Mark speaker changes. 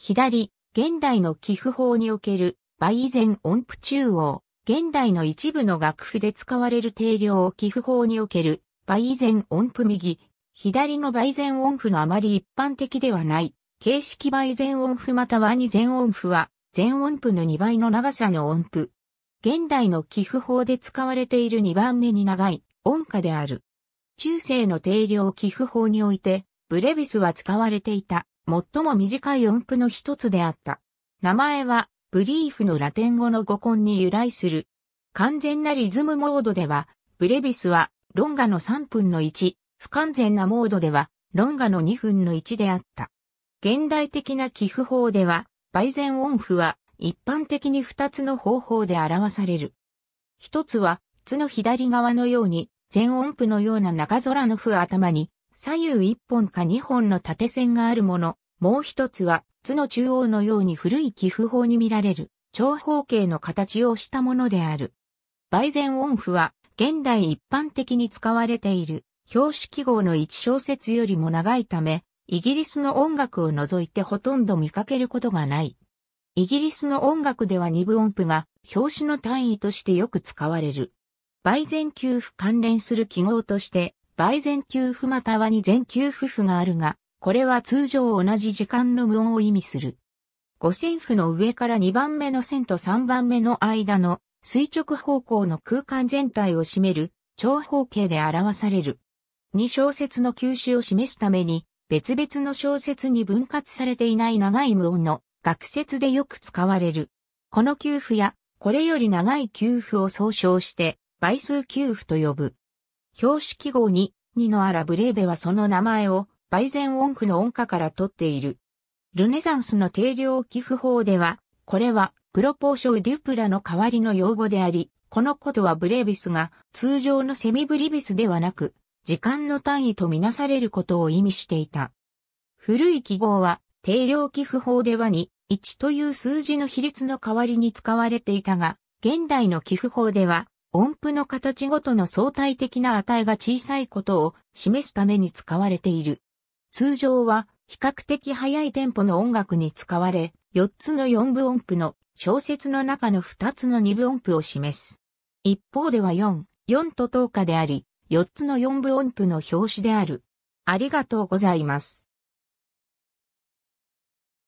Speaker 1: 左、現代の寄付法における、倍以前音符中央、現代の一部の楽譜で使われる定量寄付法における、倍以前音符右、左の倍前音符のあまり一般的ではない、形式倍前音符または二前音符は、全音符の2倍の長さの音符。現代の寄付法で使われている2番目に長い音歌である。中世の定量寄付法において、ブレビスは使われていた。最も短い音符の一つであった。名前は、ブリーフのラテン語の語根に由来する。完全なリズムモードでは、ブレビスは、ロンガの3分の1、不完全なモードでは、ロンガの2分の1であった。現代的な寄付法では、倍前音符は、一般的に2つの方法で表される。一つは、図の左側のように、全音符のような中空の符頭に、左右1本か2本の縦線があるもの。もう一つは、図の中央のように古い寄付法に見られる、長方形の形をしたものである。倍前音符は、現代一般的に使われている、標識号の1小節よりも長いため、イギリスの音楽を除いてほとんど見かけることがない。イギリスの音楽では二部音符が表紙の単位としてよく使われる。倍前給付関連する記号として、倍前給付または二前給付符があるが、これは通常同じ時間の無音を意味する。五線譜の上から2番目の線と3番目の間の垂直方向の空間全体を占める長方形で表される。2小節の休止を示すために別々の小節に分割されていない長い無音の学説でよく使われる。この休符やこれより長い休符を総称して倍数休符と呼ぶ。標識号に2のアラブレーベはその名前をバイゼン音符の音歌から取っている。ルネザンスの定量寄付法では、これはプロポーションデュプラの代わりの用語であり、このことはブレービスが通常のセミブリビスではなく、時間の単位とみなされることを意味していた。古い記号は定量寄付法ではに1という数字の比率の代わりに使われていたが、現代の寄付法では音符の形ごとの相対的な値が小さいことを示すために使われている。通常は比較的早いテンポの音楽に使われ、4つの4分音符の小説の中の2つの2分音符を示す。一方では4、4と10日であり、4つの4分音符の表紙である。ありがとうございます。